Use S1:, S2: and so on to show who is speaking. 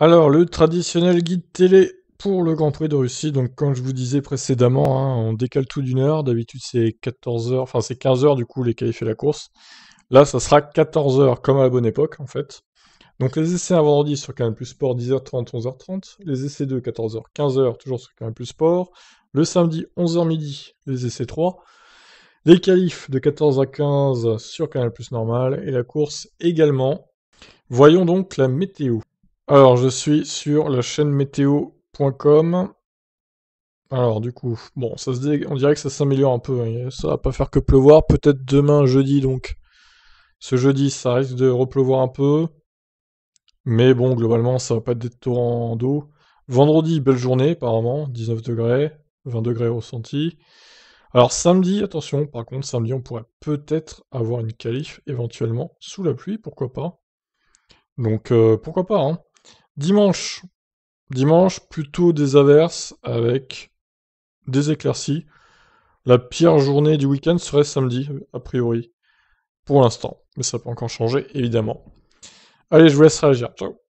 S1: Alors, le traditionnel guide télé pour le Grand Prix de Russie. Donc, comme je vous disais précédemment, hein, on décale tout d'une heure. D'habitude, c'est 14h, enfin, c'est 15 heures du coup, les qualifs et la course. Là, ça sera 14 heures comme à la bonne époque, en fait. Donc, les essais un vendredi sur Canal Plus Sport, 10h30, 11h30. Les essais 2, 14h, 15h, toujours sur Canal Plus Sport. Le samedi, 11h midi, les essais 3. Les qualifs de 14 à 15 sur Canal Plus Normal. Et la course également. Voyons donc la météo. Alors, je suis sur la chaîne météo.com. Alors, du coup, bon, ça se dit, on dirait que ça s'améliore un peu. Hein. Ça va pas faire que pleuvoir. Peut-être demain, jeudi, donc. Ce jeudi, ça risque de repleuvoir un peu. Mais bon, globalement, ça va pas être des torrents d'eau. Vendredi, belle journée, apparemment. 19 degrés, 20 degrés ressenti. Alors, samedi, attention, par contre, samedi, on pourrait peut-être avoir une calife éventuellement sous la pluie, pourquoi pas.
S2: Donc, euh, pourquoi
S1: pas, hein. Dimanche. Dimanche, plutôt des averses avec des éclaircies. La pire journée du week-end serait samedi, a priori. Pour l'instant. Mais ça peut encore changer, évidemment. Allez, je vous laisse réagir. Ciao.